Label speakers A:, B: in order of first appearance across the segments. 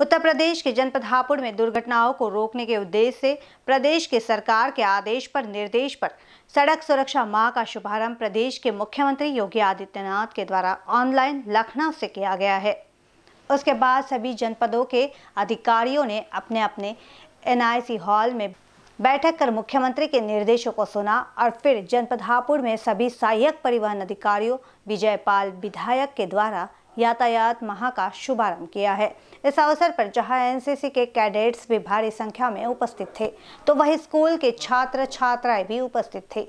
A: उत्तर प्रदेश के जनपद हापुड़ में दुर्घटनाओं को रोकने के उद्देश्य से प्रदेश के सरकार के आदेश पर निर्देश पर सड़क सुरक्षा माह का शुभारंभ प्रदेश के मुख्यमंत्री योगी आदित्यनाथ के द्वारा ऑनलाइन लखनऊ से किया गया है उसके बाद सभी जनपदों के अधिकारियों ने अपने अपने एनआईसी हॉल में बैठक कर मुख्यमंत्री के निर्देशों को सुना और फिर जनपद हापुड़ में सभी सहायक परिवहन अधिकारियों विजयपाल विधायक के द्वारा यातायात माह का शुभारंभ किया है इस अवसर पर जहां एनसीसी के कैडेट्स भी भारी संख्या में उपस्थित थे तो वही स्कूल के छात्र छात्राएं भी उपस्थित थे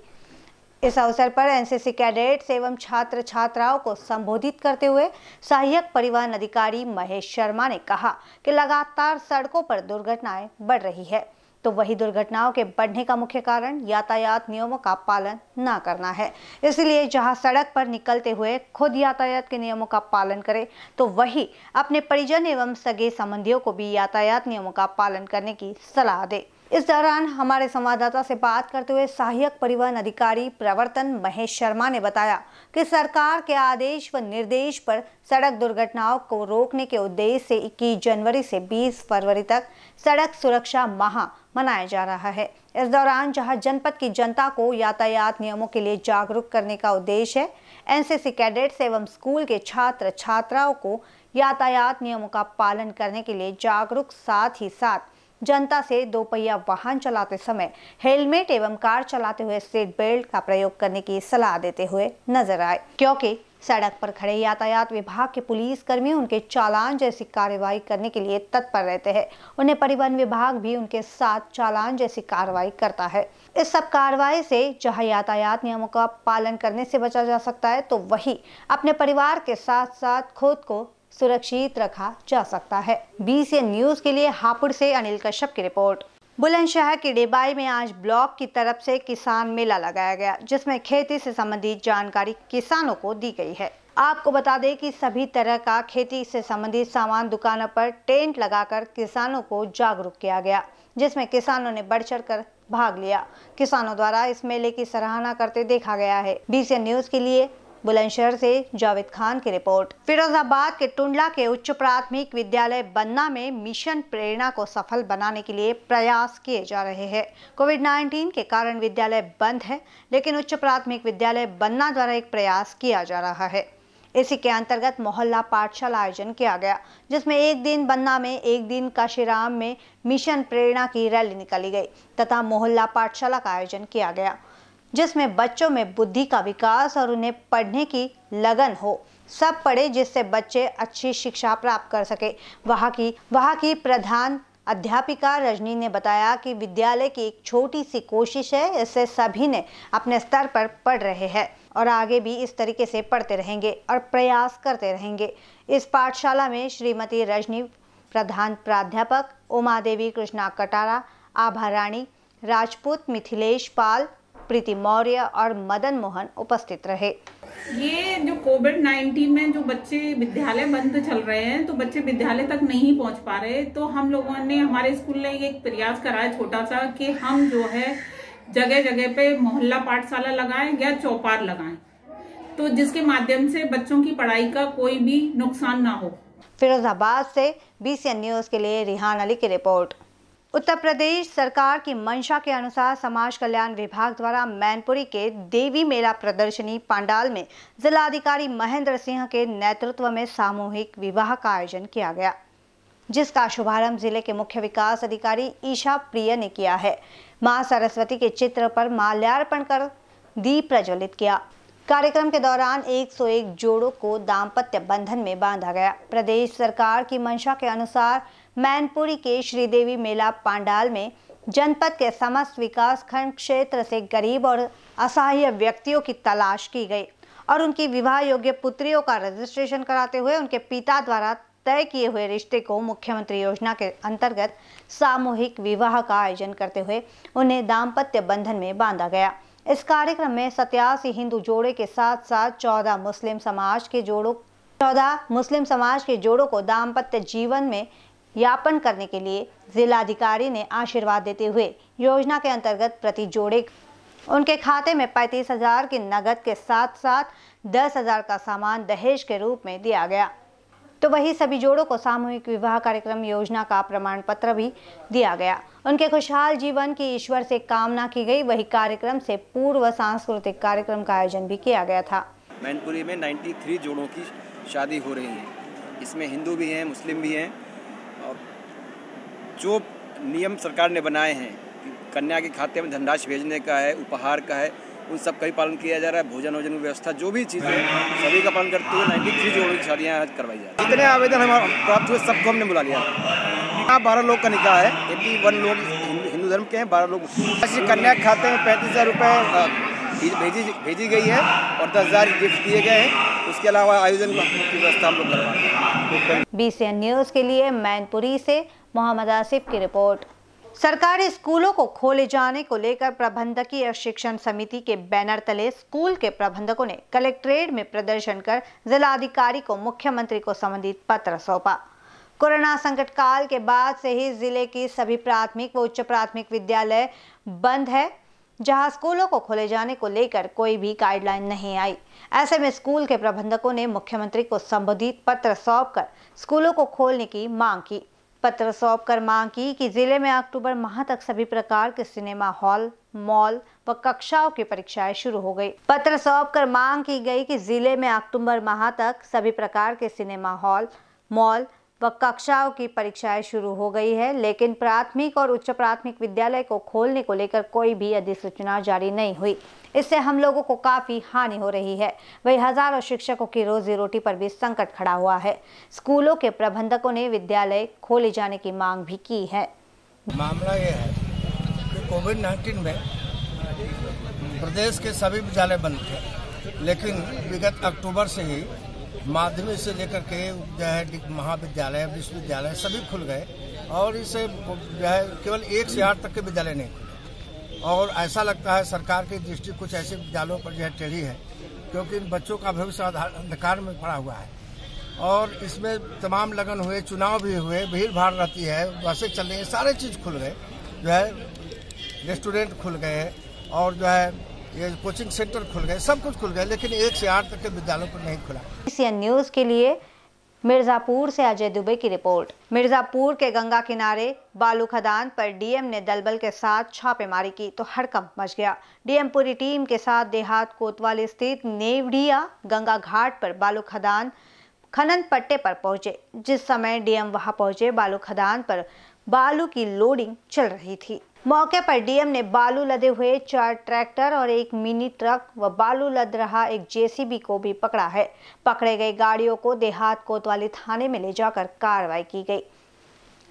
A: इस अवसर पर एनसीसी कैडेट्स एवं छात्र छात्राओं को संबोधित करते हुए सहायक परिवहन अधिकारी महेश शर्मा ने कहा कि लगातार सड़कों पर दुर्घटनाएं बढ़ रही है तो वही दुर्घटनाओं के बढ़ने का मुख्य कारण यातायात नियमों का पालन न करना है इसलिए जहां सड़क पर निकलते हुए खुद यातायात के नियमों का पालन करें तो वही अपने परिजन एवं सगे संबंधियों को भी यातायात नियमों का पालन करने की सलाह दें इस दौरान हमारे संवाददाता से बात करते हुए सहायक परिवहन अधिकारी प्रवर्तन महेश शर्मा ने बताया कि सरकार के आदेश व निर्देश पर सड़क दुर्घटनाओं को रोकने के उद्देश्य से 21 जनवरी से 20 फरवरी तक सड़क सुरक्षा माह मनाया जा रहा है इस दौरान जहां जनपद की जनता को यातायात नियमों के लिए जागरूक करने का उद्देश्य है एनसीसी कैडेट्स एवं स्कूल के छात्र छात्राओं को यातायात नियमों का पालन करने के लिए जागरूक साथ ही साथ जनता से दोपहिया वाहन चलाते समय हेलमेट एवं कार चलाते हुए सीट बेल्ट का प्रयोग करने की सलाह देते हुए नजर आए क्योंकि सड़क पर खड़े यातायात विभाग के पुलिस कर्मी उनके चालान जैसी कार्रवाई करने के लिए तत्पर रहते हैं उन्हें परिवहन विभाग भी उनके साथ चालान जैसी कार्रवाई करता है इस सब कार्रवाई से जहां यातायात नियमों का पालन करने से बचा जा सकता है तो वही अपने परिवार के साथ साथ खुद को सुरक्षित रखा जा सकता है बीसीएन न्यूज के लिए हापुड़ से अनिल कश्यप की रिपोर्ट बुलंदशहर के डिबाई में आज ब्लॉक की तरफ से किसान मेला लगाया गया जिसमें खेती से संबंधित जानकारी किसानों को दी गई है आपको बता दें कि सभी तरह का खेती से संबंधित सामान दुकानों पर टेंट लगाकर किसानों को जागरूक किया गया जिसमें किसानों ने बढ़ चढ़ कर भाग लिया किसानों द्वारा इस मेले की सराहना करते देखा गया है बीसीएन न्यूज के लिए बुलंदशहर से जावेद खान की रिपोर्ट फिरोजाबाद के टुंडला के उच्च प्राथमिक विद्यालय बन्ना में मिशन प्रेरणा को सफल बनाने के लिए प्रयास किए जा रहे हैं कोविड 19 के कारण विद्यालय बंद है लेकिन उच्च प्राथमिक विद्यालय बन्ना द्वारा एक प्रयास किया जा रहा है इसी के अंतर्गत मोहल्ला पाठशाला आयोजन किया गया जिसमें एक दिन बन्ना में एक दिन काशीराम में मिशन प्रेरणा की रैली निकाली गई तथा मोहल्ला पाठशाला का आयोजन किया गया जिसमें बच्चों में बुद्धि का विकास और उन्हें पढ़ने की लगन हो सब पढ़े जिससे बच्चे अच्छी शिक्षा प्राप्त कर सके वहाँ की वहाँ की प्रधान अध्यापिका रजनी ने बताया कि विद्यालय की एक छोटी सी कोशिश है इससे सभी ने अपने स्तर पर पढ़ रहे हैं और आगे भी इस तरीके से पढ़ते रहेंगे और प्रयास करते रहेंगे इस पाठशाला में श्रीमती रजनी प्रधान प्राध्यापक उमा देवी कृष्णा कटारा आभा रानी राजपूत मिथिलेश पाल प्रीति मौर्य और मदन मोहन उपस्थित रहे ये जो कोविड 19 में जो बच्चे विद्यालय बंद चल रहे हैं तो बच्चे विद्यालय तक नहीं पहुंच पा रहे तो हम लोगों ने हमारे स्कूल ने एक प्रयास कराया छोटा सा कि हम जो है जगह जगह पे मोहल्ला पाठशाला लगाएं या चौपार लगाएं तो जिसके माध्यम से बच्चों की पढ़ाई का कोई भी नुकसान ना हो फिरोजाबाद से बीसीएन न्यूज के लिए रिहान अली की रिपोर्ट उत्तर प्रदेश सरकार की मंशा के अनुसार समाज कल्याण विभाग द्वारा मैनपुरी के देवी मेला प्रदर्शनी पांडाल में जिलाधिकारी महेंद्र सिंह के नेतृत्व में सामूहिक विवाह का आयोजन किया गया जिसका शुभारंभ जिले के मुख्य विकास अधिकारी ईशा प्रिय ने किया है मां सरस्वती के चित्र पर माल्यार्पण कर दीप प्रज्वलित किया कार्यक्रम के दौरान 101 जोड़ों को दाम्पत्य बंधन में बांधा गया प्रदेश सरकार की मंशा के अनुसार मैनपुरी के श्रीदेवी मेला पांडाल में जनपद के समस्त विकास खंड क्षेत्र से गरीब और असहाय व्यक्तियों की तलाश की गई और उनकी विवाह योग्य पुत्रियों का रजिस्ट्रेशन कराते हुए उनके पिता द्वारा तय किए हुए रिश्ते को मुख्यमंत्री योजना के अंतर्गत सामूहिक विवाह का आयोजन करते हुए उन्हें दाम्पत्य बंधन में बांधा गया इस कार्यक्रम में सत्यासी हिंदू जोड़े के साथ साथ चौदह मुस्लिम समाज के जोड़ों चौदह मुस्लिम समाज के जोड़ों को दाम्पत्य जीवन में यापन करने के लिए जिलाधिकारी ने आशीर्वाद देते हुए योजना के अंतर्गत प्रति जोड़े उनके खाते में पैंतीस हजार की नगद के साथ साथ दस हजार का सामान दहेज के रूप में दिया गया तो वही सभी जोड़ों को सामूहिक विवाह कार्यक्रम योजना का प्रमाण पत्र भी दिया गया उनके खुशहाल जीवन की ईश्वर से कामना की गई वही कार्यक्रम से पूर्व सांस्कृतिक कार्यक्रम का आयोजन भी किया गया था मैनपुरी में 93 जोड़ों की शादी हो रही है इसमें हिंदू भी हैं मुस्लिम भी हैं जो नियम सरकार ने बनाए हैं कन्या के खाते में धनराशि भेजने का है उपहार का है उन सब का ही पालन किया जा रहा है भोजन वोजन की व्यवस्था जो भी चीज़ें सभी का पालन करते हुए नाइन्टी थ्री जोड़ों की शादियाँ आज करवाई जा रही है जितने आवेदन हम प्राप्त हुए सबको हमने बुला लिया यहाँ बारह लोग का निकाह है एट्टी वन लोग हिंदू धर्म के हैं बारह लोग कन्या खाते में पैंतीस हज़ार रुपये भेजी भेजी गई है और दस हज़ार गिफ्ट दिए गए हैं उसके अलावा आयोजन की व्यवस्था हम लोग करवाते हैं बी न्यूज़ के लिए मैनपुरी से मोहम्मद आसिफ की रिपोर्ट सरकारी स्कूलों को खोले जाने को लेकर प्रबंधकीय शिक्षण समिति के बैनर तले स्कूल के प्रबंधकों ने कलेक्ट्रेट में प्रदर्शन कर जिलाधिकारी को मुख्यमंत्री को संबंधित पत्र सौंपा कोरोना संकट काल के बाद से ही जिले की सभी प्राथमिक व उच्च प्राथमिक विद्यालय बंद है जहां स्कूलों को खोले जाने को लेकर कोई भी गाइडलाइन नहीं आई ऐसे में स्कूल के प्रबंधकों ने मुख्यमंत्री को संबोधित पत्र सौंप कर स्कूलों को खोलने की मांग की पत्र सौंप कर मांग की कि जिले में अक्टूबर माह तक सभी प्रकार के सिनेमा हॉल मॉल व कक्षाओं की परीक्षाएं शुरू हो गई पत्र सौंप कर मांग की गई कि जिले में अक्टूबर माह तक सभी प्रकार के सिनेमा हॉल मॉल व कक्षाओं की परीक्षाएं शुरू हो गई है लेकिन प्राथमिक और उच्च प्राथमिक विद्यालय को खोलने को लेकर कोई भी अधिसूचना जारी नहीं हुई इससे हम लोगों को काफ़ी हानि हो रही है वही हजारों शिक्षकों की रोजी रोटी पर भी संकट खड़ा हुआ है स्कूलों के प्रबंधकों ने विद्यालय खोले जाने की मांग भी की है मामला ये है कि कोविड 19 में प्रदेश के सभी विद्यालय बंद थे लेकिन विगत अक्टूबर से ही माध्यमिक से लेकर के जो है महाविद्यालय विश्वविद्यालय सभी खुल गए और इसे जो है केवल एक से आठ तक के विद्यालय नहीं खुले और ऐसा लगता है सरकार की दृष्टि कुछ ऐसे विद्यालयों पर जो है टेढ़ी है क्योंकि इन बच्चों का भविष्य अंधकार में पड़ा हुआ है और इसमें तमाम लगन हुए चुनाव भी हुए भीड़ भाड़ रहती है बसें चल रही सारे चीज़ खुल गए जो है रेस्टोरेंट खुल गए और जो है ये कोचिंग सेंटर खुल गए सब कुछ खुल गए लेकिन एक से आठ तक के विद्यालयों पर नहीं खुला न्यूज के लिए मिर्जापुर से अजय दुबे की रिपोर्ट मिर्जापुर के गंगा किनारे बालू खदान पर डीएम ने दलबल के साथ छापेमारी की तो हड़कंप मच गया डीएम पूरी टीम के साथ देहात कोतवाली स्थित नेवडिया गंगा घाट पर बालू खदान खनन पट्टे पर पहुंचे जिस समय डीएम वहां पहुंचे बालू खदान पर बालू की लोडिंग चल रही थी मौके पर डीएम ने बालू लदे हुए चार ट्रैक्टर और एक मिनी ट्रक व बालू लद रहा एक जेसीबी को भी पकड़ा है पकड़े गए गाड़ियों को देहात कोतवाली थाने में ले जाकर कार्रवाई की गई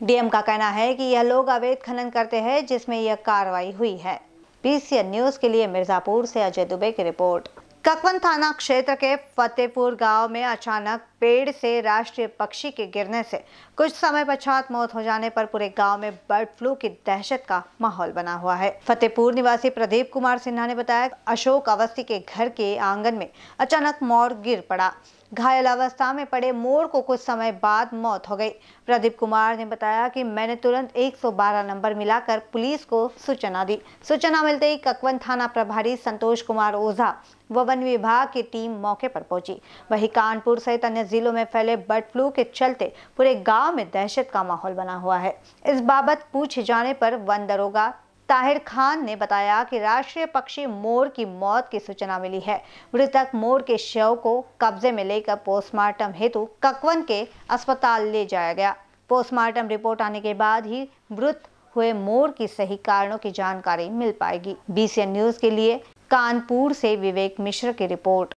A: डीएम का कहना है कि यह लोग अवैध खनन करते हैं जिसमें यह कार्रवाई हुई है बीसीएन न्यूज के लिए मिर्जापुर से अजय दुबे की रिपोर्ट ककवन थाना क्षेत्र के फतेहपुर गांव में अचानक पेड़ से राष्ट्रीय पक्षी के गिरने से कुछ समय पश्चात मौत हो जाने पर पूरे गांव में बर्ड फ्लू की दहशत का माहौल बना हुआ है फतेहपुर निवासी प्रदीप कुमार सिन्हा ने बताया अशोक अवस्थी के घर के आंगन में अचानक मोर गिर पड़ा घायल अवस्था में पड़े मोर को कुछ समय बाद मौत हो गई प्रदीप कुमार ने बताया कि मैंने तुरंत 112 नंबर मिलाकर पुलिस को सूचना दी सूचना मिलते ही ककवन थाना प्रभारी संतोष कुमार ओझा व वन विभाग की टीम मौके पर पहुंची वही कानपुर सहित अन्य जिलों में फैले बर्ड फ्लू के चलते पूरे गांव में दहशत का माहौल बना हुआ है इस बाबत पूछ जाने पर वन दरोगा ताहिर खान ने बताया कि राष्ट्रीय पक्षी मोर की मौत की सूचना मिली है मृतक मोर के शव को कब्जे में लेकर पोस्टमार्टम हेतु ककवन के अस्पताल ले जाया गया पोस्टमार्टम रिपोर्ट आने के बाद ही मृत हुए मोर की सही कारणों की जानकारी मिल पाएगी बीसीएन न्यूज के लिए कानपुर से विवेक मिश्र की रिपोर्ट